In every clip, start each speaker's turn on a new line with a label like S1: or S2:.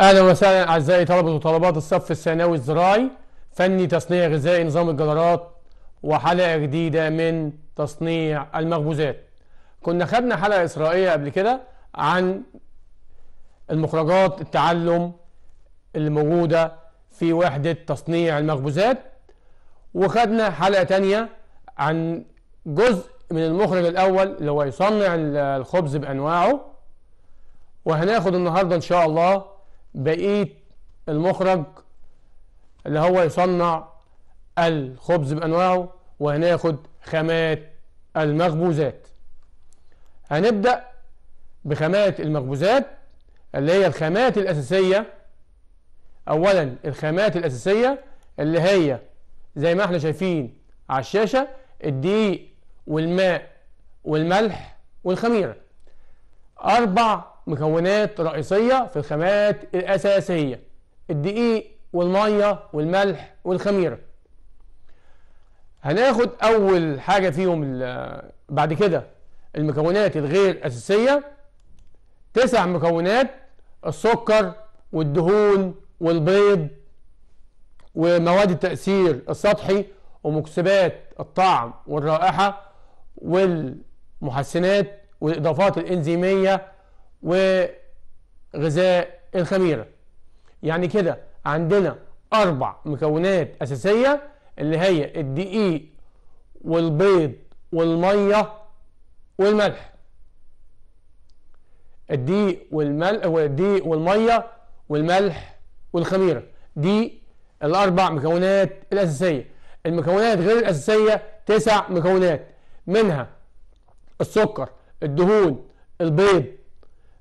S1: اهلا وسهلا اعزائي طلبه وطلبات الصف الثانوي الزراعي فني تصنيع غذائي نظام الجدارات وحلقه جديده من تصنيع المخبوزات كنا خدنا حلقه اسرائيليه قبل كده عن المخرجات التعلم اللي موجوده في وحده تصنيع المخبوزات وخدنا حلقه تانية عن جزء من المخرج الاول اللي هو يصنع الخبز بانواعه وهناخد النهارده ان شاء الله بقيه المخرج اللي هو يصنع الخبز بانواعه وهناخد خامات المخبوزات هنبدا بخامات المخبوزات اللي هي الخامات الاساسيه اولا الخامات الاساسيه اللي هي زي ما احنا شايفين على الشاشه الدقيق والماء والملح والخميره اربع مكونات رئيسية في الخامات الأساسية الدقيق والمية والملح والخميرة هناخد أول حاجة فيهم بعد كده المكونات الغير أساسية تسع مكونات السكر والدهون والبيض ومواد التأثير السطحي ومكسبات الطعم والرائحة والمحسنات والإضافات الإنزيمية وغذاء الخميرة يعني كده عندنا أربع مكونات أساسية اللي هي الدقيق والبيض والمية والملح الدقيق والملح والدقيق والمية والملح والخميرة دي الأربع مكونات الأساسية المكونات غير الأساسية تسع مكونات منها السكر الدهون البيض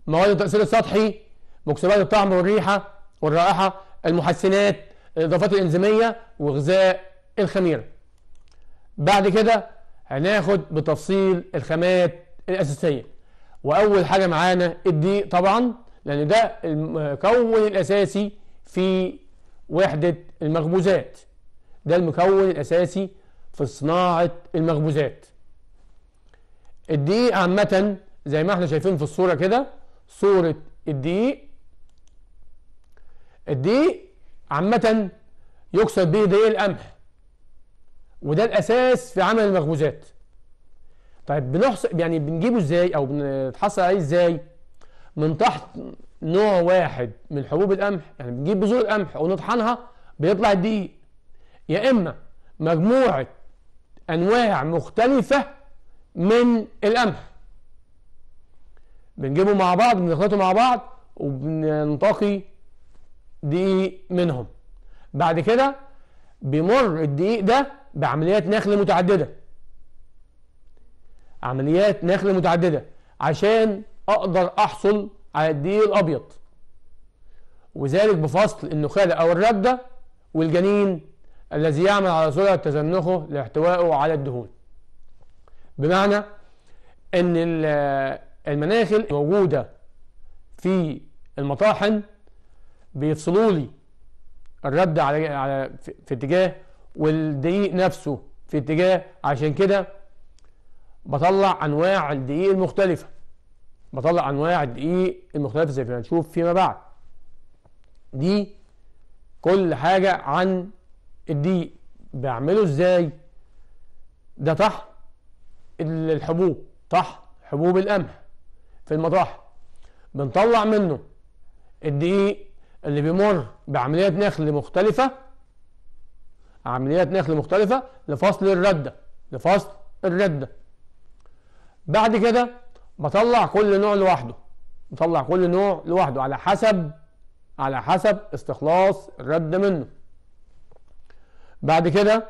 S1: مواد التأثير السطحي مكسبات الطعم والريحة والرائحة المحسنات الإضافات الإنزيمية وغذاء الخميرة بعد كده هناخد بتفصيل الخامات الأساسية وأول حاجة معانا الدقيق طبعا لأن ده المكون الأساسي في وحدة المخبوزات ده المكون الأساسي في صناعة المخبوزات الدقيق عامة زي ما احنا شايفين في الصورة كده صورة الدقيق الدقيق عامة يقصد به دقيق القمح وده الأساس في عمل المخبوزات طيب بنحصل يعني بنجيبه ازاي او بنتحصل عليه ازاي من تحت نوع واحد من حبوب القمح يعني بنجيب بذور القمح ونطحنها بيطلع الدقيق يا اما مجموعه انواع مختلفه من القمح بنجيبهم مع بعض بنخلطه مع بعض وبننتقي دقيق منهم بعد كده بيمر الدقيق ده بعمليات نخل متعدده عمليات نخل متعدده عشان اقدر احصل على الدقيق الابيض وذلك بفصل النخاله او الرده والجنين الذي يعمل على سرعه تزنخه لاحتوائه على الدهون بمعنى ان المناخل موجودة في المطاحن بيفصلوا لي الرد على على في اتجاه والدقيق نفسه في اتجاه عشان كده بطلع انواع الدقيق المختلفه بطلع انواع الدقيق المختلفه زي ما هنشوف فيما بعد دي كل حاجه عن الدقيق بعمله ازاي ده طحن الحبوب طحن حبوب القمح في المطاحن بنطلع منه الدقيق اللي بيمر بعمليات نخل مختلفة عمليات نخل مختلفة لفصل الردة لفصل الردة بعد كده بطلع كل نوع لوحده بطلع كل نوع لوحده على حسب على حسب استخلاص الردة منه بعد كده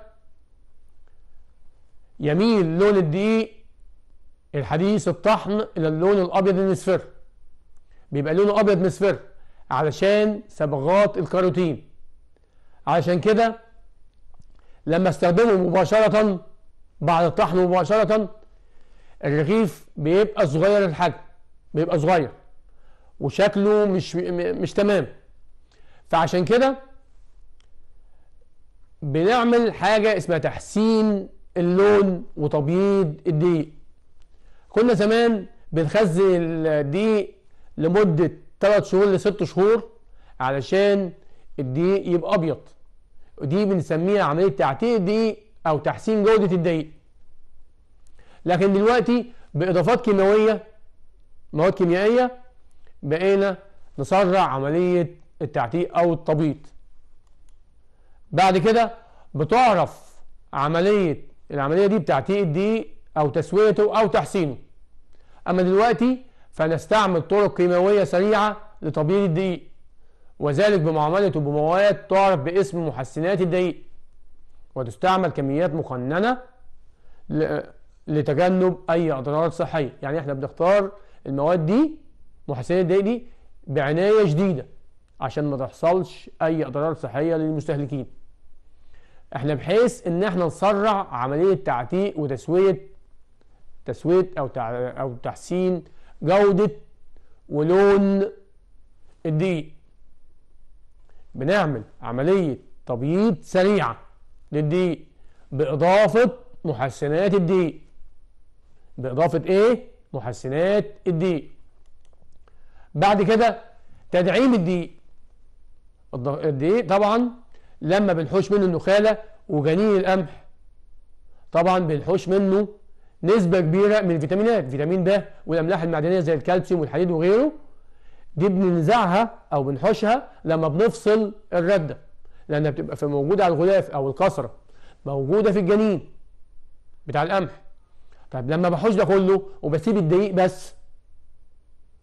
S1: يميل لون الدقيق الحديث الطحن الى اللون الابيض المصفر بيبقى لونه ابيض مصفر علشان صبغات الكاروتين علشان كده لما استخدمه مباشرة بعد الطحن مباشرة الرغيف بيبقى صغير الحجم بيبقى صغير وشكله مش مش تمام فعشان كده بنعمل حاجة اسمها تحسين اللون وتبييض الدقيق كنا زمان بنخزن الدقيق لمدة 3 شهور ل 6 شهور علشان الدقيق يبقى ابيض ودي بنسميها عملية تعتيق الدقيق او تحسين جودة الدقيق لكن دلوقتي باضافات كيماوية مواد كيميائية بقينا نسرع عملية التعتيق او التبييض بعد كده بتعرف عملية العملية دي بتعتيق الدقيق أو تسويته أو تحسينه أما دلوقتي فنستعمل طرق كيماوية سريعة لتبييض الدقيق وذلك بمعاملته بمواد تعرف باسم محسنات الدقيق وتستعمل كميات مقننة لتجنب أي أضرار صحية يعني احنا بنختار المواد دي محسنات الدقيق دي بعناية شديدة عشان ما تحصلش أي أضرار صحية للمستهلكين احنا بحيث ان احنا نسرع عملية تعتيق وتسوية تسويه او او تحسين جوده ولون الدقيق بنعمل عمليه تبييض سريعه للدقيق باضافه محسنات الدقيق باضافه ايه محسنات الدقيق بعد كده تدعيم الدقيق الدقيق طبعا لما بنحوش منه النخاله وجنين القمح طبعا بنحوش منه نسبة كبيرة من الفيتامينات فيتامين ب والأملاح المعدنية زي الكالسيوم والحديد وغيره دي بننزعها أو بنحوشها لما بنفصل الردة لأنها بتبقى في موجودة على الغلاف أو القصرة موجودة في الجنين بتاع القمح طب لما بحوش ده كله وبسيب الدقيق بس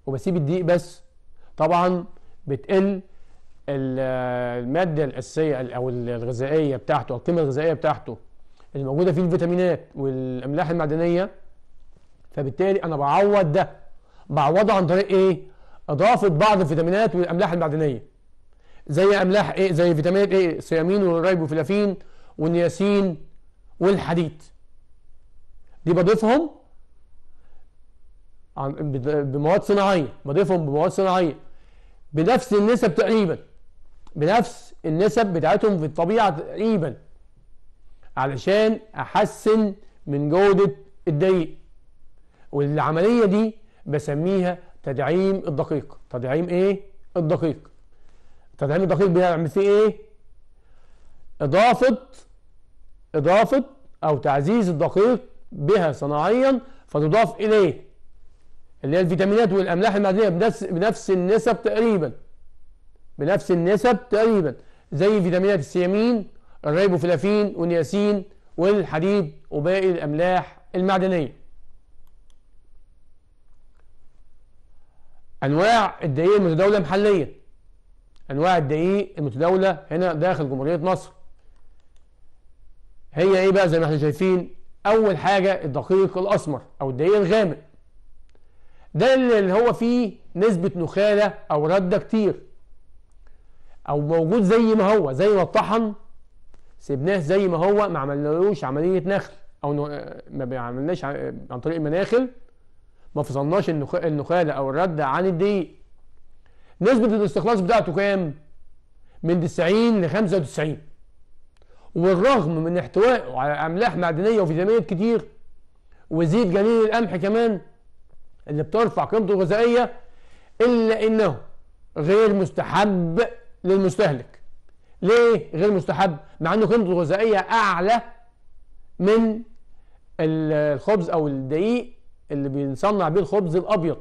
S1: وبسيب الدقيق بس طبعا بتقل المادة الأساسية أو الغذائية بتاعته أو القيمة الغذائية بتاعته الموجوده فيه الفيتامينات والاملاح المعدنيه فبالتالي انا بعوض ده بعوضه عن طريق ايه اضافه بعض الفيتامينات والاملاح المعدنيه زي املاح ايه زي فيتامينات ايه السيامين والريبوفلافين والنياسين والحديد دي بضيفهم بمواد صناعيه بضيفهم بمواد صناعيه بنفس النسب تقريبا بنفس النسب بتاعتهم في الطبيعه تقريبا علشان احسن من جودة الدقيق والعملية دي بسميها تدعيم الدقيق تدعيم ايه الدقيق تدعيم الدقيق بيعمل فيه ايه اضافة اضافة او تعزيز الدقيق بها صناعيا فتضاف اليه اللي هي الفيتامينات والاملاح المعدنيه بنفس بنفس النسب تقريبا بنفس النسب تقريبا زي فيتامينات السيامين الريبوفلافين والنياسين والحديد وباقي الأملاح المعدنية أنواع الدقيق المتداولة محليا أنواع الدقيق المتداولة هنا داخل جمهورية مصر هي إيه بقى زي ما احنا شايفين أول حاجة الدقيق الأسمر أو الدقيق الغامق ده اللي هو فيه نسبة نخالة أو ردة كتير أو موجود زي ما هو زي ما اتطحن سيبناه زي ما هو ما عملنالوش عمليه نخل او ما بيعملناش عن طريق المناخل ما فصلناش النخاله او الرد عن الدقيق نسبه الاستخلاص بتاعته كام من 90 ل 95 والرغم من احتوائه على املاح معدنيه وفيتامينات كتير وزيت جليل القمح كمان اللي بترفع قيمته الغذائيه الا انه غير مستحب للمستهلك ليه غير مستحب مع انه قيمته الغذائيه اعلى من الخبز او الدقيق اللي بنصنع بيه الخبز الابيض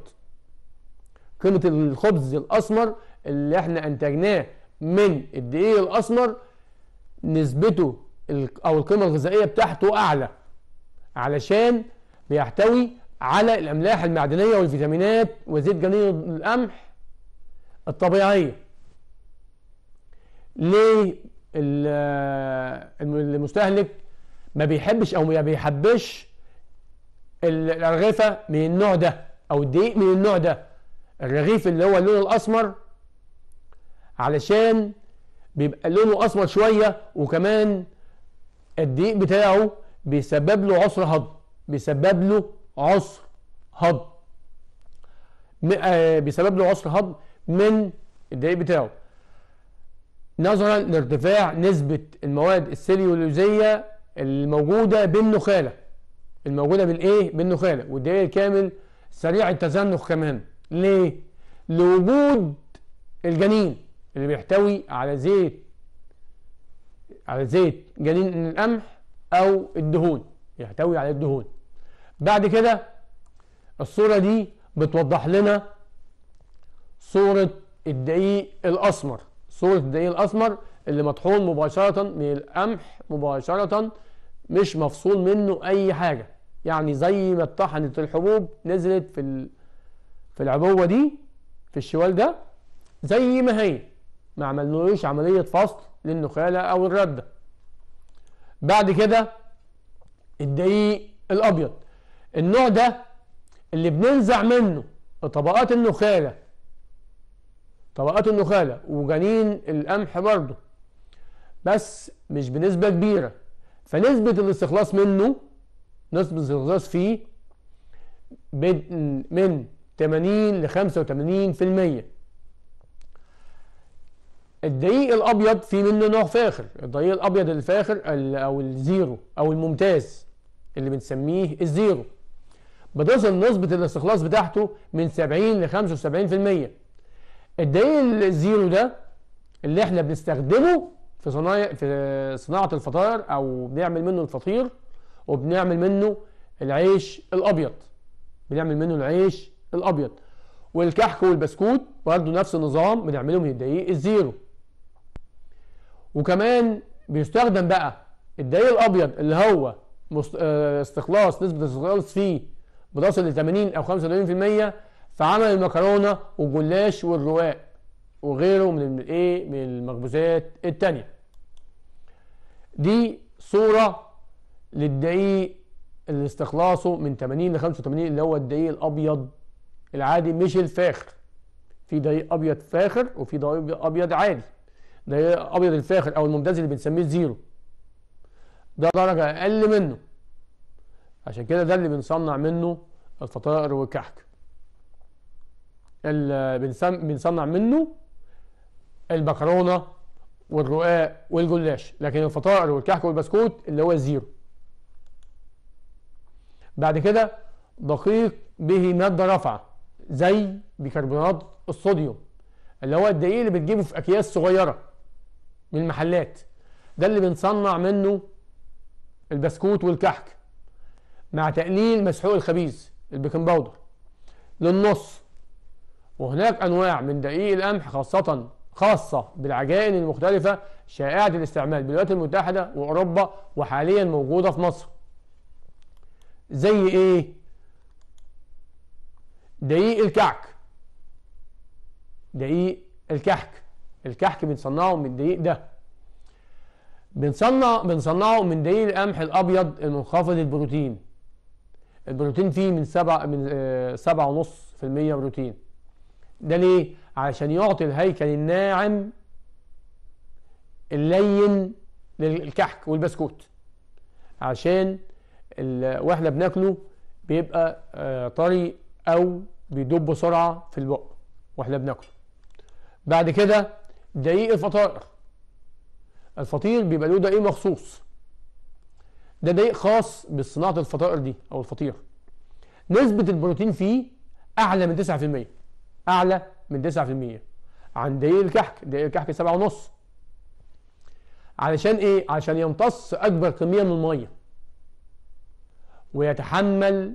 S1: قيمه الخبز الاسمر اللي احنا انتجناه من الدقيق الاسمر نسبته او القيمه الغذائيه بتاعته اعلى علشان بيحتوي على الاملاح المعدنيه والفيتامينات وزيت جنين القمح الطبيعيه للمستهلك ما بيحبش او ما بيحبش الرغيفه من النوع ده او الدقيق من النوع ده الرغيف اللي هو اللون الاسمر علشان بيبقى لونه اسمر شويه وكمان الدقيق بتاعه بيسبب له عسر هضم بيسبب له عسر هضم آه، بيسبب له عسر هضم من الدقيق بتاعه نظرا لارتفاع نسبة المواد السليولوزية الموجودة بالنخالة الموجودة بالايه بالنخالة والدليل الكامل سريع التزنخ كمان ليه لوجود الجنين اللي بيحتوي على زيت على زيت جنين القمح او الدهون يحتوي على الدهون بعد كده الصورة دي بتوضح لنا صورة الدقيق الأسمر صورة الدقيق الأسمر اللي مطحون مباشرة من القمح مباشرة مش مفصول منه أي حاجة يعني زي ما اتطحنت الحبوب نزلت في في العبوة دي في الشوال ده زي ما هي ما عملناش عملية فصل للنخالة أو الردة بعد كده الدقيق الأبيض النوع ده اللي بننزع منه طبقات النخالة طبقات النخالة وجنين القمح برضه بس مش بنسبة كبيرة فنسبة الاستخلاص منه نسبة الاستخلاص فيه من 80 ل 85% الدقيق الابيض فيه منه نوع فاخر الدقيق الابيض الفاخر او الزيرو او الممتاز اللي بنسميه الزيرو بتصل نسبة الاستخلاص بتاعته من 70 ل 75% الدليل الزيرو ده اللي احنا بنستخدمه في صناعه في صناعه الفطاير او بنعمل منه الفطير وبنعمل منه العيش الابيض بنعمل منه العيش الابيض والكحك والبسكوت برضه نفس النظام بنعمله من الدقيق الزيرو وكمان بيستخدم بقى الدقيق الابيض اللي هو آه، استخلاص نسبه الاستخلاص فيه بتصل ل 80 او 85% فعمل المكرونه والجلاش والرواق وغيره من الايه من المخبوزات التانية دي صوره للدقيق اللي استخلاصه من 80 ل 85 اللي هو الدقيق الابيض العادي مش الفاخر في دقيق ابيض فاخر وفي دقيق ابيض عادي دقيق ابيض الفاخر او الممتاز اللي بنسميه زيرو ده درجه اقل منه عشان كده ده اللي بنصنع منه الفطائر والكحك بنصنع منه المكرونه والرقاق والجلاش لكن الفطائر والكحك والبسكوت اللي هو الزيرو بعد كده دقيق به ماده رافعه زي بيكربونات الصوديوم اللي هو الدقيق اللي بتجيبه في اكياس صغيره من المحلات ده اللي بنصنع منه البسكوت والكحك مع تقليل مسحوق الخبيز البيكنج باودر للنص وهناك أنواع من دقيق القمح خاصة خاصة بالعجائن المختلفة شائعة الاستعمال بالولايات المتحدة وأوروبا وحاليا موجودة في مصر زي إيه؟ دقيق الكعك دقيق الكحك الكحك بنصنعه من الدقيق ده بنصنع بنصنعه من دقيق القمح الابيض المنخفض البروتين البروتين فيه من 7 من 7.5% آه، بروتين ده ليه علشان يعطي الهيكل الناعم اللين للكحك والبسكوت عشان واحنا بناكله بيبقى آه، طري او بيدب بسرعه في البق واحنا بناكله بعد كده دقيق الفطائر الفطير بيبقى له دقيق مخصوص ده دقيق خاص بصناعه الفطائر دي او الفطير نسبه البروتين فيه اعلى من 9% اعلى من 9% عن دقيق الكحك دقيق الكحك 7.5 علشان ايه علشان يمتص اكبر كميه من الميه ويتحمل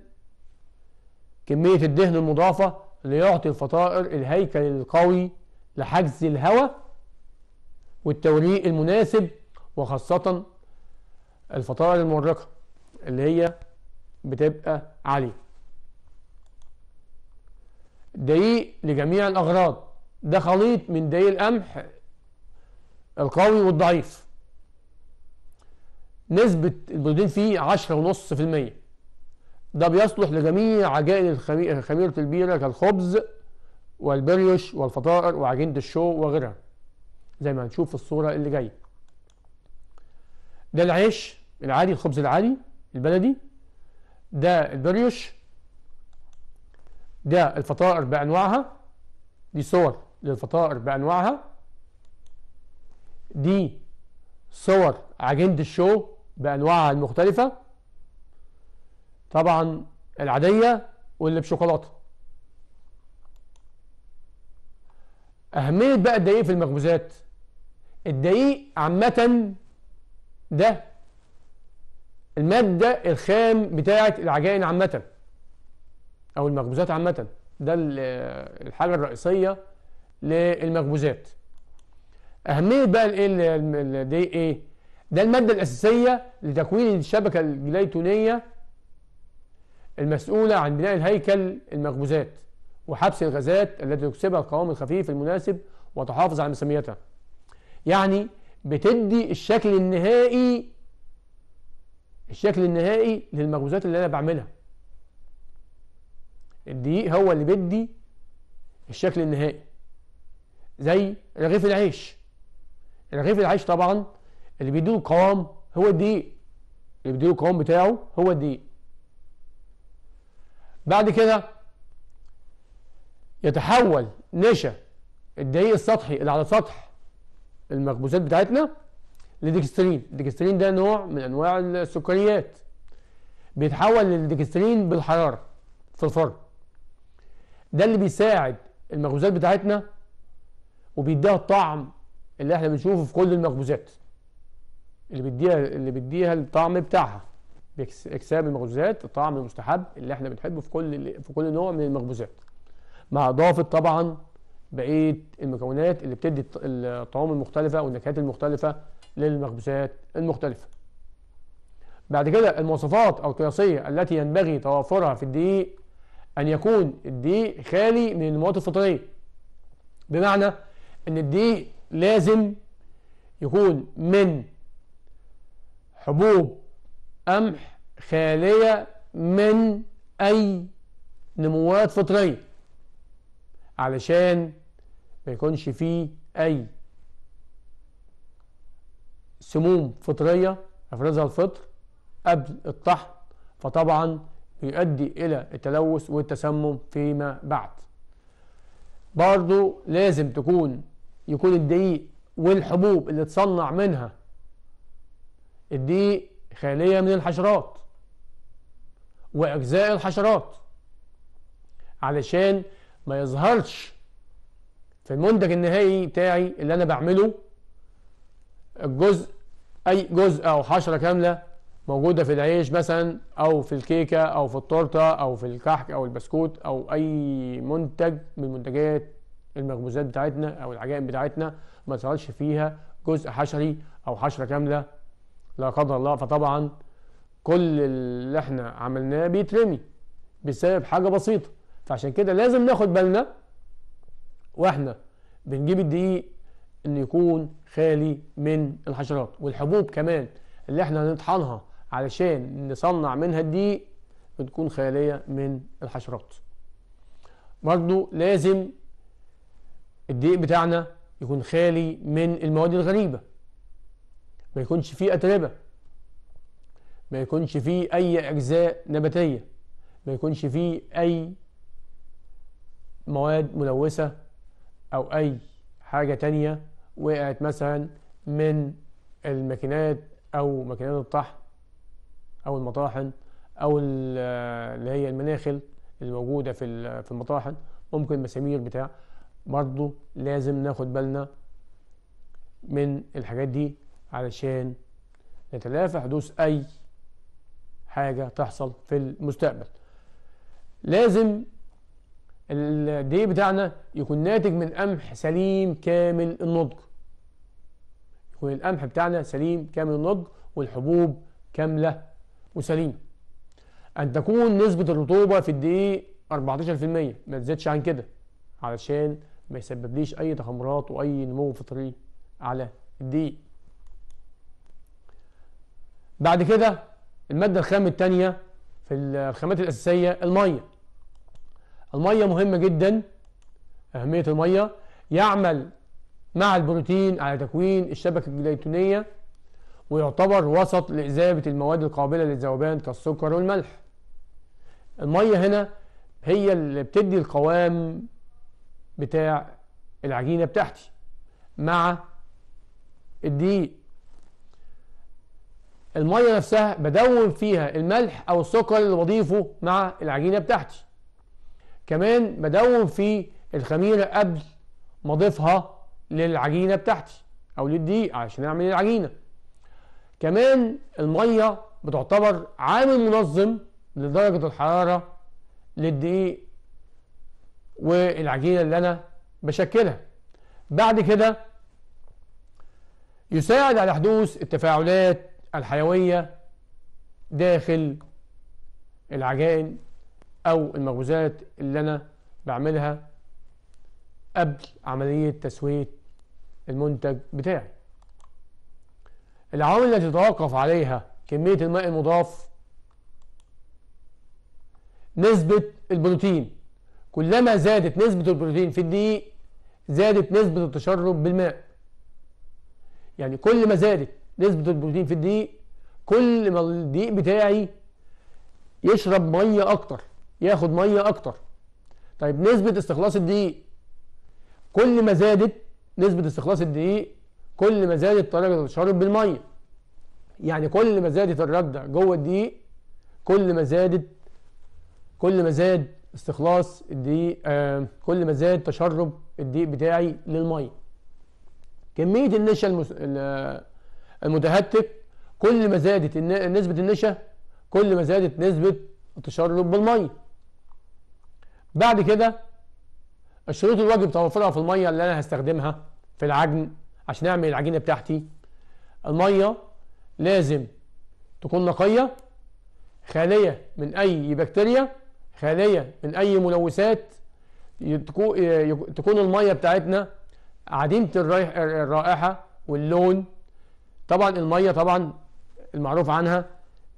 S1: كميه الدهن المضافه ليعطي الفطائر الهيكل القوي لحجز الهواء والتوريق المناسب وخاصه الفطائر المورقه اللي هي بتبقى عاليه دقيق لجميع الأغراض ده خليط من دقيق القمح القوي والضعيف نسبة البروتين فيه عشرة ونص في المية ده بيصلح لجميع عجائن خميرة البيرة كالخبز والبريوش والفطائر وعجينة الشو وغيرها زي ما هنشوف في الصورة اللي جاية ده العيش العادي الخبز العادي البلدي ده البريوش ده الفطائر بأنواعها دي صور للفطائر بأنواعها دي صور عجينة الشو بأنواعها المختلفة طبعا العادية واللي بشوكولاتة أهمية بقى الدقيق في المخبوزات الدقيق عامة ده المادة الخام بتاعة العجائن عامة او المخبوزات عامه ده الحاجه الرئيسيه للمخبوزات اهميه بقى الايه دي ايه ده الماده الاساسيه لتكوين الشبكه الجليتونيه المسؤوله عن بناء الهيكل المخبوزات وحبس الغازات التي تكسبها القوام الخفيف المناسب وتحافظ على مسميتها يعني بتدي الشكل النهائي الشكل النهائي للمخبوزات اللي انا بعملها الدقيق هو اللي بيدي الشكل النهائي زي رغيف العيش رغيف العيش طبعا اللي بيديله القوام هو الدقيق اللي بيديله القوام بتاعه هو الدقيق بعد كده يتحول نشا الدقيق السطحي اللي على سطح المخبوزات بتاعتنا لديكسترين الديكسترين ده نوع من انواع السكريات بيتحول للديكسترين بالحراره في الفرن ده اللي بيساعد المخبوزات بتاعتنا وبيديها الطعم اللي احنا بنشوفه في كل المخبوزات اللي بيديها اللي بيديها الطعم بتاعها اكساب المخبوزات الطعم المستحب اللي احنا بنحبه في كل في كل نوع من المخبوزات مع اضافه طبعا بقيه المكونات اللي بتدي الطعوم المختلفه والنكهات المختلفه للمخبوزات المختلفه بعد كده المواصفات القياسيه التي ينبغي توافرها في الدقيق أن يكون الدقيق خالي من المواد الفطرية بمعنى أن الدقيق لازم يكون من حبوب قمح خالية من أي نموات فطرية علشان ما يكونش فيه أي سموم فطرية أفرزها الفطر قبل الطحن فطبعا يؤدي إلى التلوث والتسمم فيما بعد برضو لازم تكون يكون الدقيق والحبوب اللي تصنع منها الدقيق خالية من الحشرات وأجزاء الحشرات علشان ما يظهرش في المنتج النهائي بتاعي اللي أنا بعمله الجزء أي جزء أو حشرة كاملة موجودة في العيش مثلا أو في الكيكة أو في التورتة أو في الكحك أو البسكوت أو أي منتج من منتجات المخبوزات بتاعتنا أو العجائن بتاعتنا ما تصلش فيها جزء حشري أو حشرة كاملة لا قدر الله فطبعا كل اللي احنا عملناه بيترمي بسبب حاجة بسيطة فعشان كده لازم ناخد بالنا واحنا بنجيب الدقيق انه يكون خالي من الحشرات والحبوب كمان اللي احنا هنطحنها علشان نصنع منها الدقيق بتكون خالية من الحشرات برضو لازم الدقيق بتاعنا يكون خالي من المواد الغريبة ما يكونش فيه أتربة ما يكونش فيه أي أجزاء نباتية ما يكونش فيه أي مواد ملوثة أو أي حاجة تانية وقعت مثلا من الماكينات أو ماكينات الطحن او المطاحن او اللي هي المناخل الموجوده في في المطاحن ممكن مسامير بتاع برضه لازم ناخد بالنا من الحاجات دي علشان نتلافى حدوث اي حاجه تحصل في المستقبل لازم الدي بتاعنا يكون ناتج من قمح سليم كامل النضج يكون القمح بتاعنا سليم كامل النضج والحبوب كامله وسليم ان تكون نسبة الرطوبة في الدقيق 14% ما تزيدش عن كده علشان ما يسببليش اي تخمرات واي نمو فطري على الدقيق بعد كده المادة الخام التانية في الخامات الأساسية المية المية مهمة جدا أهمية المية يعمل مع البروتين على تكوين الشبكة الجليتونية ويعتبر وسط لإذابة المواد القابلة للذوبان كالسكر والملح المية هنا هي اللي بتدي القوام بتاع العجينة بتاعتي مع الدقيق المية نفسها بدون فيها الملح أو السكر اللي بضيفه مع العجينة بتاعتي كمان بدون فيه الخميرة قبل ما اضيفها للعجينة بتاعتي أو للدقيق عشان أعمل العجينة كمان المية بتعتبر عامل منظم لدرجة الحرارة للدقيق والعجينة اللي أنا بشكلها بعد كده يساعد على حدوث التفاعلات الحيوية داخل العجائن أو المخبوزات اللي أنا بعملها قبل عملية تسوية المنتج بتاعي العوامل التي تتوقف عليها كمية الماء المضاف نسبة البروتين كلما زادت نسبة البروتين في الدقيق زادت نسبة التشرب بالماء يعني كل ما زادت نسبة البروتين في الدقيق كل ما الدقيق بتاعي يشرب مية أكتر ياخد مية أكتر طيب نسبة استخلاص الدقيق كل ما زادت نسبة استخلاص الدقيق كل ما زادت درجة التشرب بالمية يعني كل ما زادت الردة جوه الدقيق كل ما زادت كل ما زاد استخلاص الدقيق آه كل ما زاد تشرب الدقيق بتاعي للمية كمية النشا المس... المتهتك كل ما زادت نسبة النشا كل ما زادت نسبة التشرب بالمية بعد كده الشروط الواجب توفرها في المية اللي أنا هستخدمها في العجن عشان اعمل العجينه بتاعتي الميه لازم تكون نقيه خاليه من اي بكتيريا خاليه من اي ملوثات تكون الميه بتاعتنا عديمه الرائحه واللون طبعا الميه طبعا المعروف عنها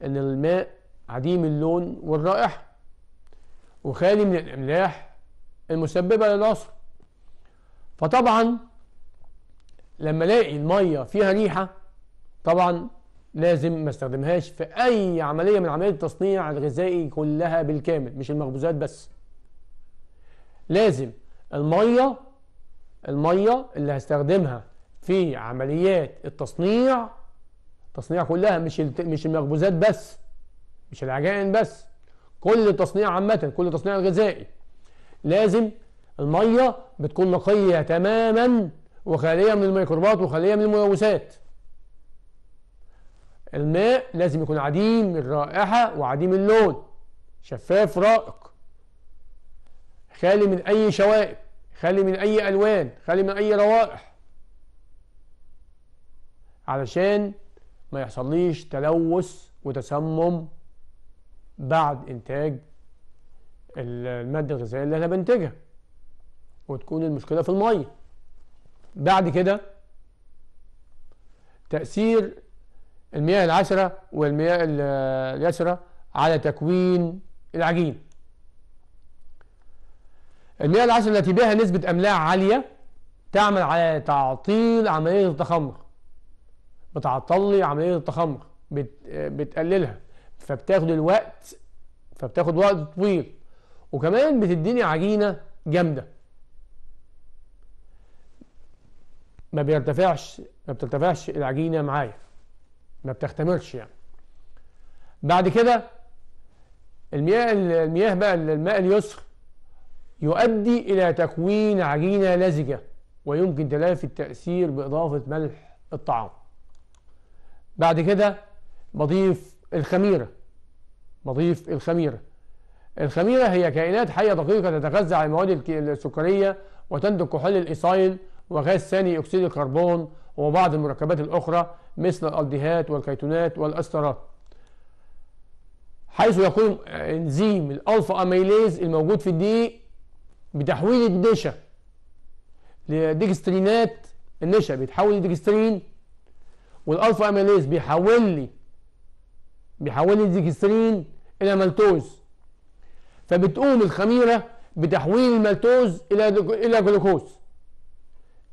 S1: ان الماء عديم اللون والرائحه وخالي من الاملاح المسببه للعصر فطبعا لما الاقي الميه فيها ريحه طبعا لازم ما استخدمهاش في اي عمليه من عمليات التصنيع الغذائي كلها بالكامل مش المخبوزات بس لازم الميه الميه اللي هستخدمها في عمليات التصنيع التصنيع كلها مش مش المخبوزات بس مش العجائن بس كل تصنيع عامه كل تصنيع الغذائي لازم الميه بتكون نقيه تماما وخالية من الميكروبات وخالية من الملوثات الماء لازم يكون عديم الرائحة وعديم اللون شفاف رائق خالي من أي شوائب خالي من أي ألوان خالي من أي روائح علشان ما يحصليش تلوث وتسمم بعد إنتاج المادة الغذائية اللي أنا بنتجها وتكون المشكلة في المية بعد كده تأثير المياه العسرة والمياه اليسرة على تكوين العجين المياه العسرة التي بها نسبة أملاح عالية تعمل على تعطيل عملية التخمر بتعطل عملية التخمر بتقللها فبتاخد الوقت فبتاخد وقت طويل وكمان بتديني عجينة جامدة ما بيرتفعش ما بترتفعش العجينه معايا ما بتختمرش يعني بعد كده المياه المياه بقى الماء اليسر يؤدي الى تكوين عجينه لزجه ويمكن تلافي التاثير باضافه ملح الطعام بعد كده بضيف الخميره بضيف الخميره الخميره هي كائنات حيه دقيقه تتغذى على المواد السكريه وتنتج كحول الايصايل وغاز ثاني أكسيد الكربون وبعض المركبات الأخرى مثل الألديهات والكيتونات والأسترات حيث يقوم انزيم الألفا أميليز الموجود في الدقيق بتحويل النشا لديكسترينات النشا بيتحول لديكسترين والألفا أميليز بيحول لي بيحول لي الديكسترين إلى مالتوز فبتقوم الخميرة بتحويل المالتوز إلى إلى جلوكوز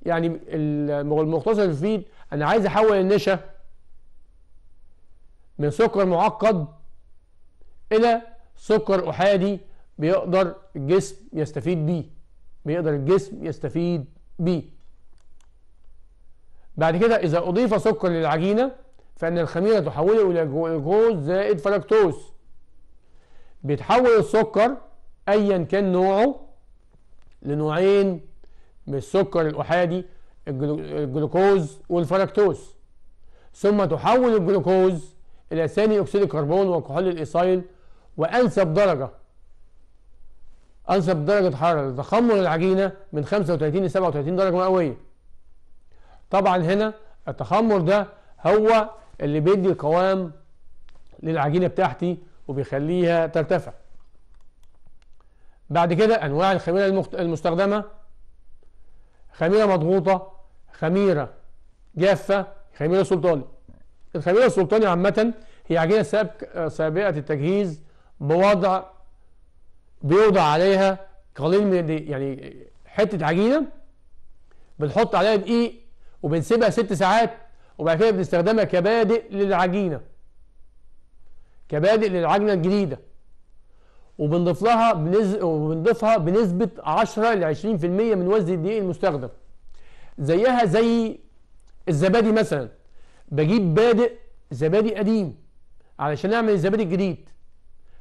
S1: يعني المختصر يفيد انا عايز احول النشا من سكر معقد الى سكر احادي بيقدر الجسم يستفيد بيه بيقدر الجسم يستفيد بيه بعد كده اذا اضيف سكر للعجينه فان الخميره تحوله الى جلوكوز زائد فركتوز بيتحول السكر ايا كان نوعه لنوعين بالسكر الأحادي الجلوكوز والفركتوز ثم تحول الجلوكوز إلى ثاني أكسيد الكربون وكحول الإيسايل وأنسب درجة أنسب درجة حرارة لتخمر العجينة من 35 ل 37 درجة مئوية طبعا هنا التخمر ده هو اللي بيدي القوام للعجينة بتاعتي وبيخليها ترتفع بعد كده أنواع الخميرة المستخدمة خميره مضغوطه خميره جافه خميره سلطاني الخميره السلطاني عامه هي عجينه سابق سابقه التجهيز بوضع بيوضع عليها قليل من يعني حته عجينه بنحط عليها دقيق وبنسيبها ست ساعات وبعد كده بنستخدمها كبادئ للعجينه كبادئ للعجنه الجديده وبنضيف لها بنز... وبنضيفها بنسبه 10 ل 20% من وزن الدقيق المستخدم زيها زي الزبادي مثلا بجيب بادئ زبادي قديم علشان اعمل الزبادي الجديد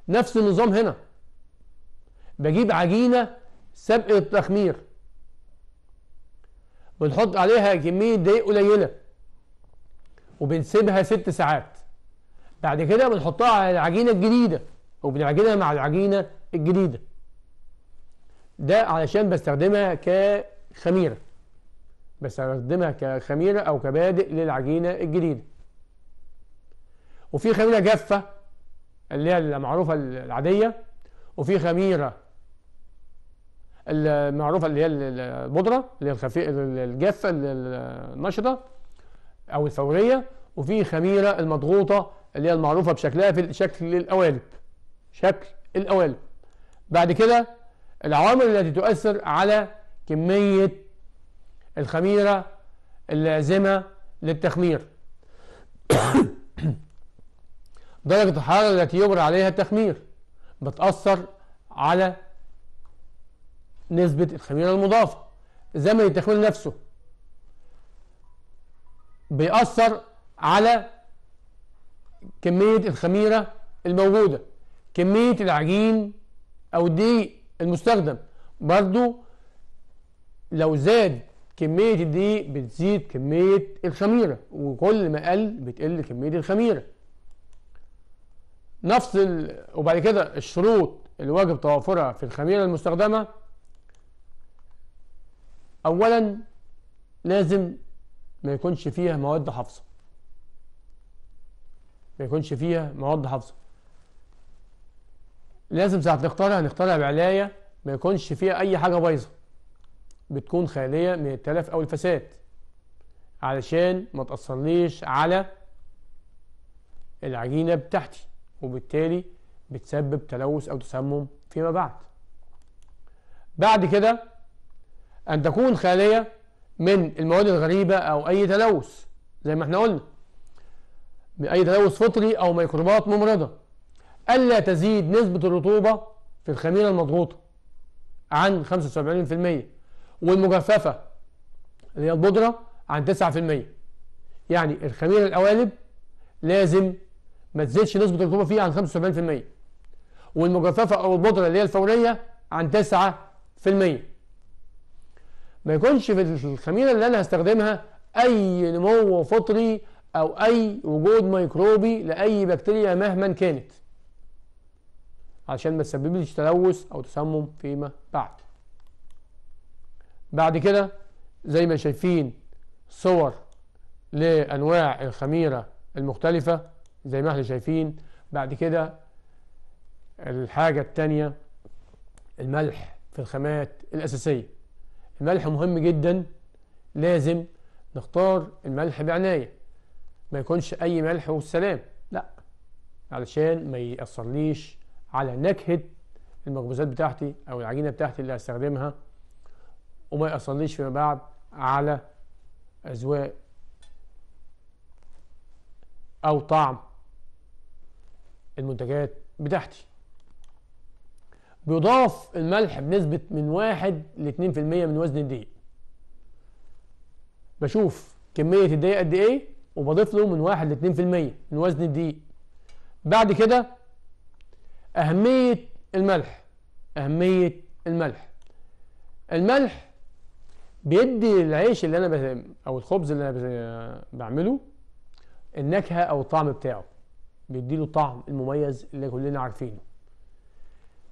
S1: نفس النظام هنا بجيب عجينه سبق التخمير بنحط عليها كميه دقيق قليله وبنسيبها ست ساعات بعد كده بنحطها على العجينه الجديده وبنعجنها مع العجينة الجديدة ده علشان بستخدمها كخميرة بستخدمها كخميرة أو كبادئ للعجينة الجديدة وفي خميرة جافة اللي هي المعروفة العادية وفي خميرة المعروفة اللي هي البودرة اللي هي الجافة النشطة أو الفورية وفي خميرة المضغوطة اللي هي المعروفة بشكلها في شكل القوالب شكل القوالب بعد كده العوامل التي تؤثر على كمية الخميرة اللازمة للتخمير درجة الحرارة التي يجرى عليها التخمير بتأثر على نسبة الخميرة المضافة زمن التخمير نفسه بيأثر على كمية الخميرة الموجودة كمية العجين أو الدقيق المستخدم برضو لو زاد كمية الدقيق بتزيد كمية الخميرة وكل ما قل بتقل كمية الخميرة نفس وبعد كده الشروط اللي واجب توافرها في الخميرة المستخدمة أولا لازم ما يكونش فيها مواد حافظة ما يكونش فيها مواد حافظة لازم ساعة نختارها هنختارها بعناية ما يكونش فيها أي حاجة بايظة بتكون خالية من التلف أو الفساد علشان ما تأثرليش على العجينة بتاعتي وبالتالي بتسبب تلوث أو تسمم فيما بعد بعد كده أن تكون خالية من المواد الغريبة أو أي تلوث زي ما احنا قلنا من أي تلوث فطري أو ميكروبات ممرضة ألا تزيد نسبة الرطوبة في الخميرة المضغوطة عن 75% والمجففة اللي هي البودرة عن 9% يعني الخميرة القوالب لازم ما تزيدش نسبة الرطوبة فيها عن 75% والمجففة أو البودرة اللي هي الفورية عن 9% ما يكونش في الخميرة اللي أنا هستخدمها أي نمو فطري أو أي وجود ميكروبي لأي بكتيريا مهما كانت علشان ما تسببليش تلوث او تسمم فيما بعد بعد كده زي ما شايفين صور لانواع الخميره المختلفه زي ما احنا شايفين بعد كده الحاجه الثانيه الملح في الخامات الاساسيه الملح مهم جدا لازم نختار الملح بعنايه ما يكونش اي ملح والسلام لا علشان ما ياثرليش على نكهة المخبوزات بتاعتي أو العجينة بتاعتي اللي هستخدمها وما ياثرليش فيما بعد على أذواق أو طعم المنتجات بتاعتي بيضاف الملح بنسبة من واحد لاتنين في المية من وزن الدقيق بشوف كمية الدقيق قد ايه وبضيف له من واحد لاتنين في المية من وزن الدقيق بعد كده أهمية الملح أهمية الملح الملح بيدي العيش اللي أنا ب... أو الخبز اللي أنا بعمله النكهة أو الطعم بتاعه بيديله طعم المميز اللي كلنا عارفينه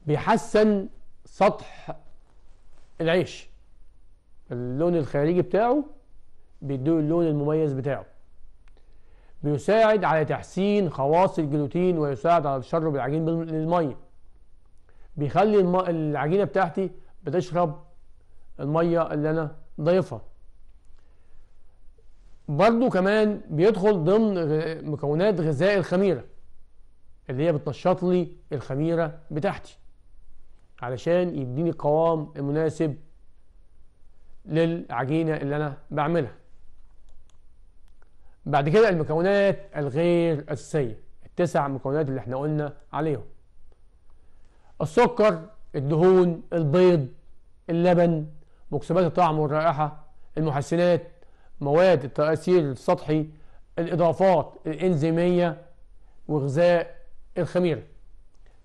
S1: بيحسن سطح العيش اللون الخارجي بتاعه بيديله اللون المميز بتاعه بيساعد على تحسين خواص الجلوتين ويساعد على تشرب العجين للميه بيخلي الم... العجينه بتاعتي بتشرب الميه اللي انا ضايفها برضو كمان بيدخل ضمن مكونات غذاء الخميره اللي هي بتنشط لي الخميره بتاعتي علشان يديني القوام المناسب للعجينه اللي انا بعملها بعد كده المكونات الغير أساسية التسع مكونات اللي احنا قلنا عليهم السكر الدهون البيض اللبن مكسبات الطعم والرائحة المحسنات مواد التأثير السطحي الإضافات الإنزيمية وغذاء الخميرة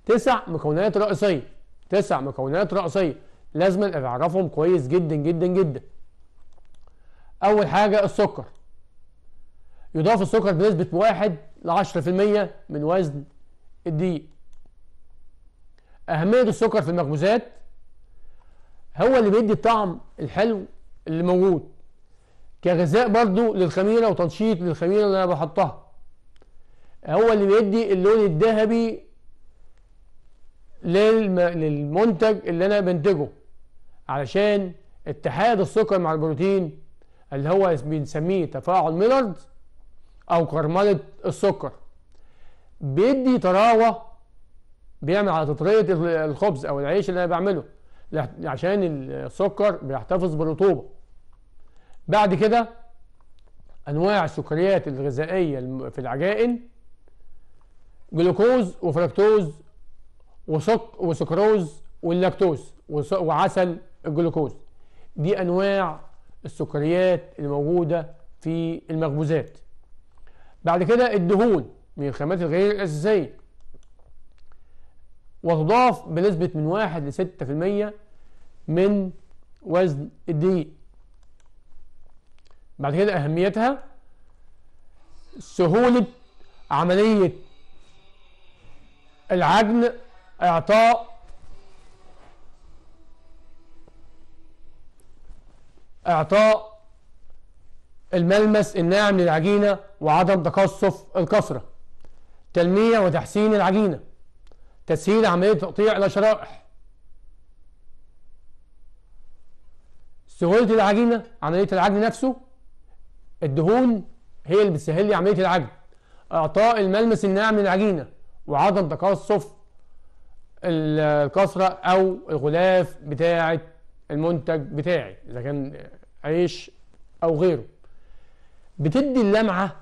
S1: تسع مكونات رئيسية تسع مكونات رئيسية لازم نعرفهم كويس جدا جدا جدا أول حاجة السكر يضاف السكر بنسبة 1 ل 10% من وزن الدقيق أهمية السكر في المخبوزات هو اللي بيدي الطعم الحلو اللي موجود كغذاء برضو للخميرة وتنشيط للخميرة اللي أنا بحطها هو اللي بيدي اللون الذهبي للمنتج اللي أنا بنتجه علشان اتحاد السكر مع البروتين اللي هو بنسميه تفاعل ميلرز او كرمله السكر بيدي طراوه بيعمل على تطريه الخبز او العيش اللي انا بعمله عشان السكر بيحتفظ بالرطوبه بعد كده انواع السكريات الغذائيه في العجائن جلوكوز وفركتوز وسك وسكروز واللاكتوز وعسل الجلوكوز دي انواع السكريات الموجوده في المخبوزات بعد كده الدهون من الخامات الغذائية الأساسية وتضاف بنسبة من واحد لستة في المية من وزن الدقيق بعد كده أهميتها سهولة عملية العجن إعطاء إعطاء الملمس الناعم للعجينة وعدم تقصف الكسرة تلميع وتحسين العجينة تسهيل عملية تقطيع إلى شرائح سهولة العجينة عملية العجن نفسه الدهون هي اللي بتسهل لي عملية العجن إعطاء الملمس الناعم للعجينة وعدم تقصف الكسرة أو الغلاف بتاعة المنتج بتاعي إذا كان عيش أو غيره بتدي اللمعة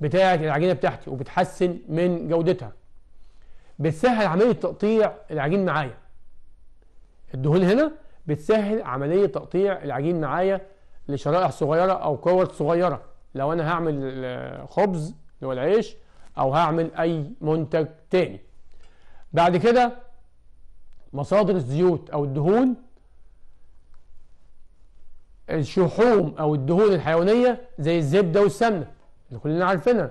S1: بتاعة العجينة بتاعتي وبتحسن من جودتها بتسهل عملية تقطيع العجين معايا الدهون هنا بتسهل عملية تقطيع العجين معايا لشرائح صغيرة أو كور صغيرة لو أنا هعمل خبز اللي هو العيش أو هعمل أي منتج تاني بعد كده مصادر الزيوت أو الدهون الشحوم او الدهون الحيوانيه زي الزبده والسمنه اللي كلنا عارفينها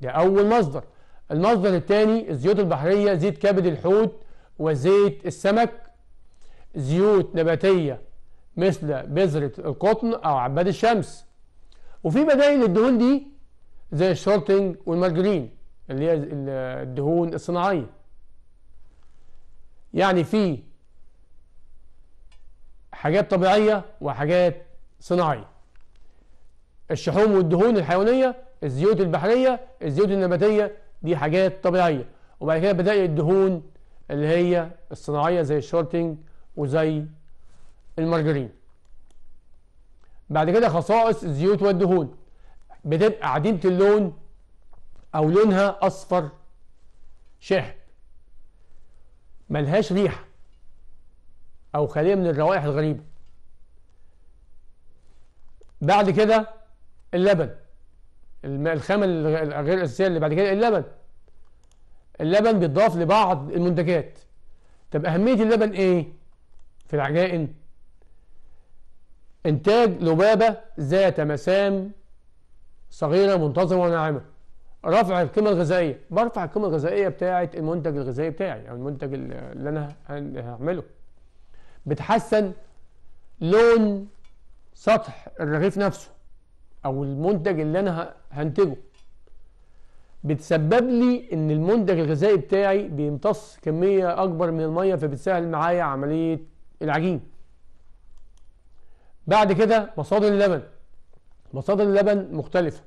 S1: ده اول مصدر المصدر الثاني الزيوت البحريه زيت كبد الحوت وزيت السمك زيوت نباتيه مثل بذره القطن او عباد الشمس وفي بدائل للدهون دي زي الشورتنج والمارجرين اللي هي الدهون الصناعيه يعني في حاجات طبيعيه وحاجات صناعي الشحوم والدهون الحيوانية الزيوت البحرية الزيوت النباتية دي حاجات طبيعية وبعد كده بدأ الدهون اللي هي الصناعية زي الشورتنج وزي المارجرين بعد كده خصائص الزيوت والدهون بتبقى عديمة اللون أو لونها أصفر شاحب ملهاش ريحة أو خالية من الروائح الغريبة بعد كده اللبن الخامة الغير الأساسية اللي بعد كده اللبن اللبن بيتضاف لبعض المنتجات طب أهمية اللبن إيه في العجائن إنتاج لبابة ذات مسام صغيرة منتظمة وناعمة رفع القيمة الغذائية برفع القيمة الغذائية بتاعة المنتج الغذائي بتاعي أو المنتج اللي أنا هعمله بتحسن لون سطح الرغيف نفسه او المنتج اللي انا هنتجه بتسبب لي ان المنتج الغذائي بتاعي بيمتص كميه اكبر من الميه فبتسهل معايا عمليه العجين بعد كده مصادر اللبن مصادر اللبن مختلفه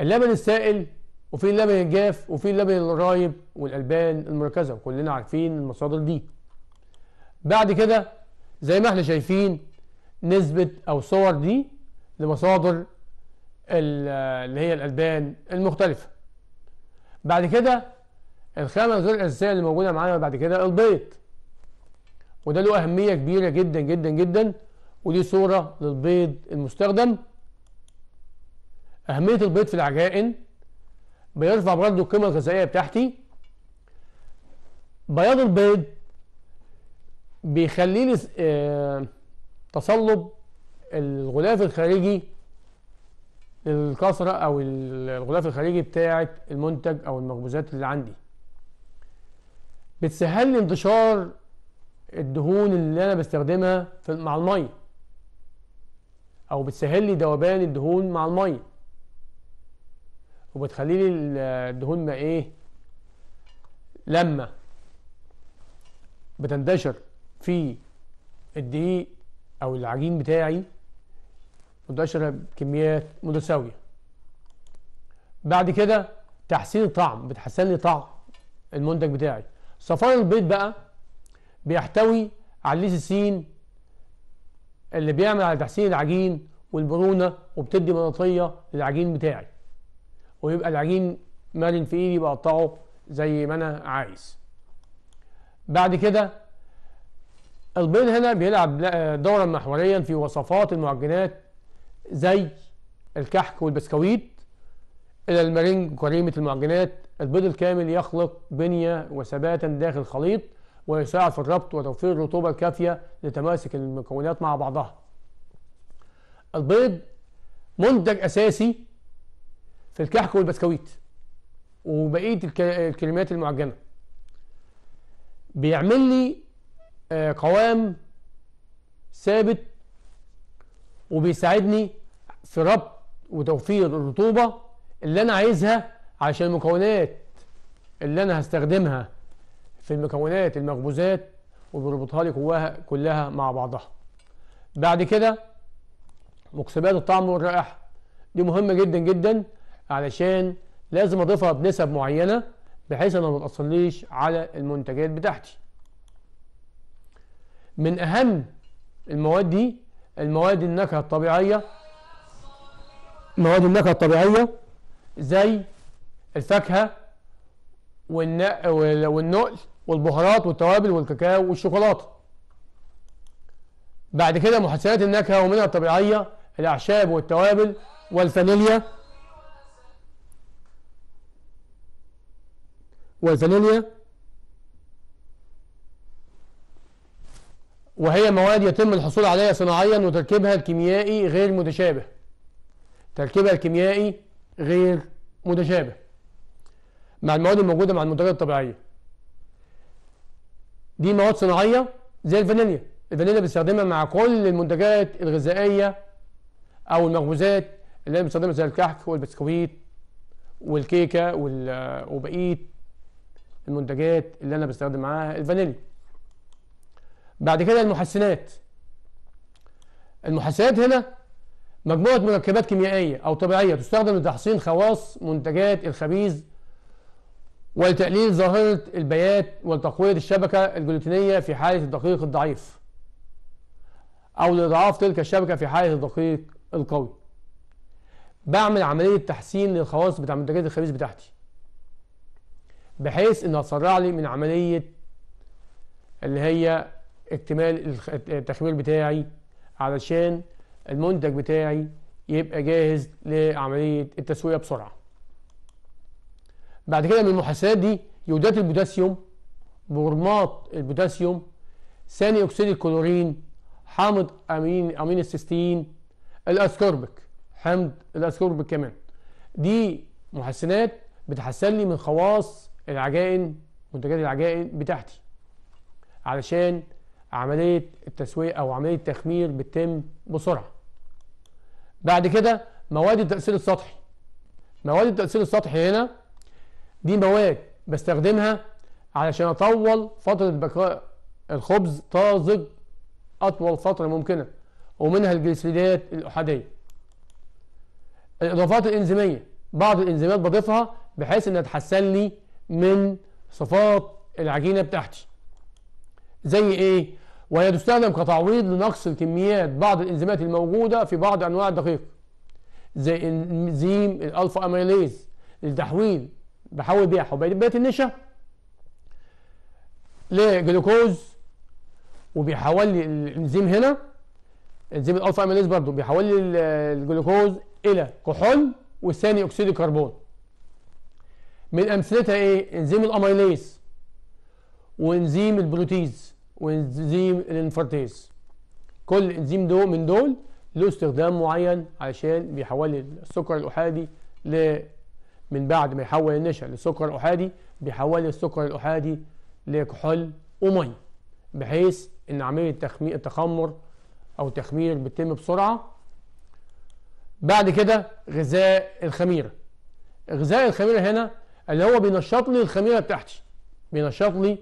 S1: اللبن السائل وفي اللبن الجاف وفي اللبن الرايب والالبان المركزه وكلنا عارفين المصادر دي بعد كده زي ما احنا شايفين نسبة أو صور دي لمصادر اللي هي الألبان المختلفة بعد كده الخامة الغير الأساسية اللي موجودة معانا بعد كده البيض وده له أهمية كبيرة جدا جدا جدا ودي صورة للبيض المستخدم أهمية البيض في العجائن بيرفع برضه القيمة الغذائية بتاعتي بياض البيض بيخليه آه تصلب الغلاف الخارجي للكسرة او الغلاف الخارجي بتاعة المنتج او المخبوزات اللي عندي بتسهل لي انتشار الدهون اللي انا بستخدمها في مع المية او بتسهل لي ذوبان الدهون مع المية وبتخلي لي الدهون ما ايه لما بتنتشر في الدقيق او العجين بتاعي اشرب كميات متساويه بعد كده تحسين الطعم بتحسن لي طعم المنتج بتاعي صفار البيض بقى بيحتوي على الليسين اللي بيعمل على تحسين العجين والمرونه وبتدي مناطيه للعجين بتاعي ويبقى العجين مرن في ايدي بقطعه زي ما انا عايز بعد كده البيض هنا بيلعب دورا محوريا في وصفات المعجنات زي الكحك والبسكويت إلى المرنج وكريمة المعجنات البيض الكامل يخلق بنية وثباتا داخل الخليط ويساعد في الربط وتوفير الرطوبة الكافية لتماسك المكونات مع بعضها البيض منتج أساسي في الكحك والبسكويت وبقية الكريمات المعجنة بيعمل لي آه، قوام ثابت وبيساعدني في ربط وتوفير الرطوبة اللي أنا عايزها عشان المكونات اللي أنا هستخدمها في المكونات المخبوزات وبربطها لي جواها كلها مع بعضها بعد كده مكسبات الطعم والرائحة دي مهمة جدا جدا علشان لازم أضيفها بنسب معينة بحيث أنا ما على المنتجات بتاعتي من أهم المواد دي المواد النكهة الطبيعية مواد النكهة الطبيعية زي الفاكهة والنقل والبهارات والتوابل والكاكاو والشوكولاتة بعد كده محسنات النكهة ومنها الطبيعية الأعشاب والتوابل والفانيليا والفانيليا وهي مواد يتم الحصول عليها صناعيا وتركيبها الكيميائي غير متشابه تركيبها الكيميائي غير متشابه مع المواد الموجودة مع المنتجات الطبيعية دي مواد صناعية زي الفانيليا الفانيليا بنستخدمها مع كل المنتجات الغذائية أو المخبوزات اللي بنستخدمها زي الكحك والبسكويت والكيكة وبقية المنتجات اللي أنا بستخدم معاها الفانيليا بعد كده المحسنات المحسنات هنا مجموعة مركبات كيميائية أو طبيعية تستخدم لتحصين خواص منتجات الخبيز ولتقليل ظاهرة البيات ولتقوية الشبكة الجلوتينية في حالة الدقيق الضعيف أو لإضعاف تلك الشبكة في حالة الدقيق القوي بعمل عملية تحسين للخواص بتاع منتجات الخبيز بتاعتي بحيث إنها تسرع لي من عملية اللي هي اكتمال التخمير بتاعي علشان المنتج بتاعي يبقى جاهز لعملية التسوية بسرعة بعد كده من المحاسبات دي يودات البوتاسيوم برمات البوتاسيوم ثاني اكسيد الكلورين حامض امين امين السيستين الاسكوربيك حمض الاسكوربيك كمان دي محسنات بتحسن لي من خواص العجائن منتجات العجائن بتاعتي علشان عملية التسويق أو عملية التخمير بتتم بسرعة بعد كده مواد التأثير السطحي مواد التأثير السطحي هنا دي مواد بستخدمها علشان أطول فترة بقاء الخبز طازج أطول فترة ممكنة ومنها الجليسيدات الأحادية الإضافات الإنزيمية بعض الإنزيمات بضيفها بحيث إنها تحسن لي من صفات العجينة بتاعتي زي ايه وهي تستخدم كتعويض لنقص الكميات بعض الانزيمات الموجودة في بعض انواع الدقيق زي انزيم الالفا اميليز للتحويل بحول بيها حبيبات النشا لجلوكوز وبيحول لي الانزيم هنا انزيم الالفا اميليز برضه بيحول لي الجلوكوز الى كحول وثاني اكسيد الكربون من امثلتها ايه انزيم الاميليز وانزيم البروتيز وانزيم الانفرتيز كل انزيم دول من دول له استخدام معين علشان بيحول السكر الاحادي ل من بعد ما يحول النشا لسكر احادي بيحول السكر الاحادي لكحول ومي بحيث ان عمليه التخمير التخمر او تخمير بتتم بسرعه بعد كده غذاء الخميره غذاء الخميره هنا اللي هو بينشط لي الخميره بتاعتي بينشط لي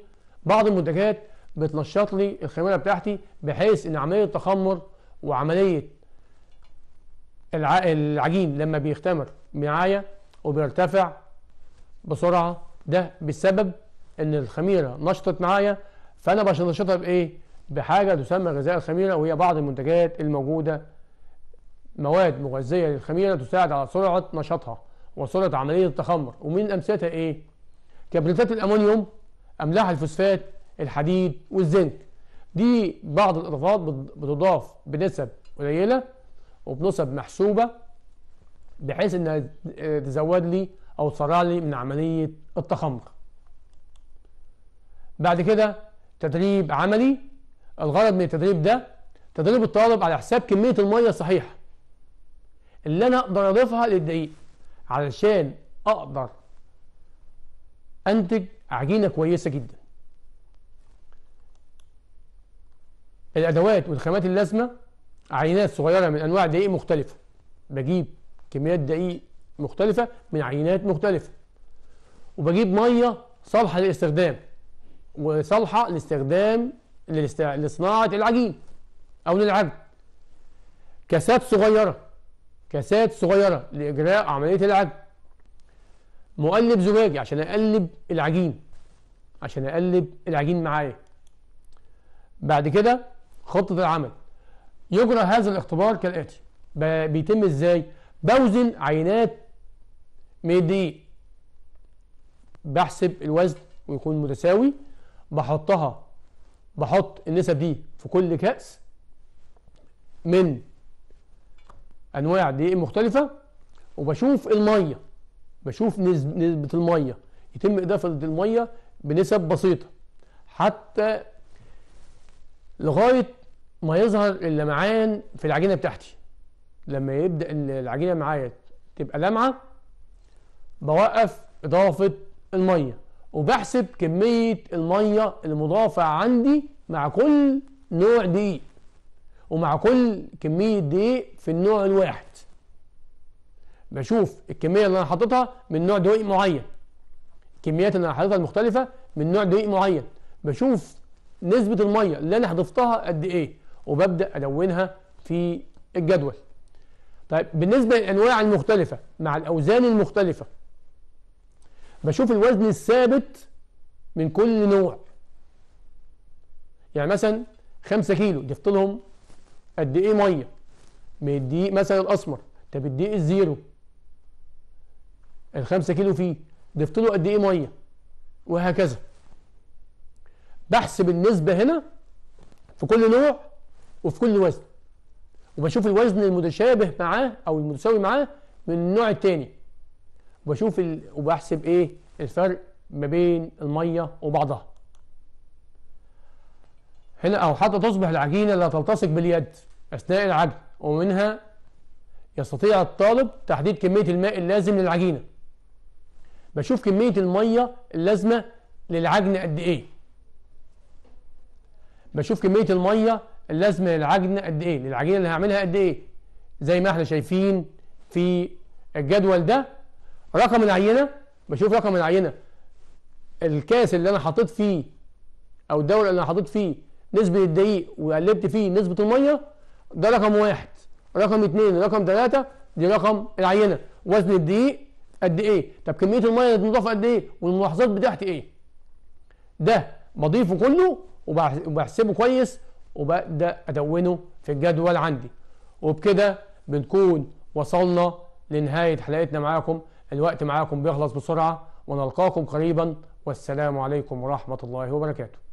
S1: بعض المنتجات بتنشط لي الخميره بتاعتي بحيث ان عمليه التخمر وعمليه العجين لما بيختمر معايا وبيرتفع بسرعه ده بسبب ان الخميره نشطت معايا فانا بنشطها بايه؟ بحاجه تسمى غذاء الخميره وهي بعض المنتجات الموجوده مواد مغذيه للخميره تساعد على سرعه نشاطها وسرعه عمليه التخمر ومن امثلتها ايه؟ كبريتات الامونيوم املاح الفوسفات الحديد والزنك دي بعض الإضافات بتضاف بنسب قليلة وبنسب محسوبة بحيث إنها آه، تزود لي أو تسرع لي من عملية التخمر بعد كده تدريب عملي الغرض من التدريب ده تدريب الطالب على حساب كمية المية الصحيحة اللي أنا أقدر أضيفها للدقيق علشان أقدر أنتج عجينة كويسة جدا الأدوات والخامات اللازمة عينات صغيرة من أنواع دقيق مختلفة بجيب كميات دقيق مختلفة من عينات مختلفة وبجيب مية صالحة للاستخدام وصالحة لاستخدام لصناعة العجين أو للعجن كاسات صغيرة كاسات صغيرة لإجراء عملية العجن مقلب زجاجي عشان أقلب العجين عشان أقلب العجين معايا بعد كده خطة العمل يجرى هذا الاختبار كالآتي بيتم ازاي بوزن عينات من بحسب الوزن ويكون متساوي بحطها بحط النسب دي في كل كأس من انواع دي مختلفة وبشوف المية بشوف نسبة المية يتم اضافة المية بنسب بسيطة حتى لغايه ما يظهر اللمعان في العجينه بتاعتي لما يبدا العجينه معايا تبقى لامعه بوقف اضافه الميه وبحسب كميه الميه المضافه عندي مع كل نوع دقيق ومع كل كميه دقيق في النوع الواحد بشوف الكميه اللي انا حاططها من نوع دقيق معين الكميات اللي انا حاططها المختلفه من نوع دقيق معين بشوف نسبة المية اللي انا هضفتها قد ايه وببدأ ادونها في الجدول طيب بالنسبة للانواع المختلفة مع الاوزان المختلفة بشوف الوزن الثابت من كل نوع يعني مثلا 5 كيلو ضفت لهم قد ايه ميه من مثلا الاسمر طب الدقيق الزيرو ال 5 كيلو فيه ضفت له قد ايه ميه وهكذا بحسب النسبة هنا في كل نوع وفي كل وزن وبشوف الوزن المتشابه معاه او المتساوي معاه من النوع التاني وبشوف ال... وبحسب ايه الفرق ما بين الميه وبعضها هنا او حتى تصبح العجينه لا تلتصق باليد اثناء العجن ومنها يستطيع الطالب تحديد كميه الماء اللازم للعجينه بشوف كميه الميه اللازمه للعجن قد ايه بشوف كمية المية اللازمة للعجن قد ايه للعجينة اللي هعملها قد ايه زي ما احنا شايفين في الجدول ده رقم العينة بشوف رقم العينة الكاس اللي انا حطيت فيه او الدولة اللي انا حطيت فيه نسبة الدقيق وقلبت فيه نسبة المية ده رقم واحد رقم اتنين رقم تلاتة دي رقم العينة وزن الدقيق قد ايه طب كمية المية المضافة قد ايه والملاحظات بتاعتي ايه ده بضيفه كله وبحسبه كويس وببدا ادونه في الجدول عندي وبكده بنكون وصلنا لنهايه حلقتنا معاكم الوقت معاكم بيخلص بسرعه ونلقاكم قريبا والسلام عليكم ورحمه الله وبركاته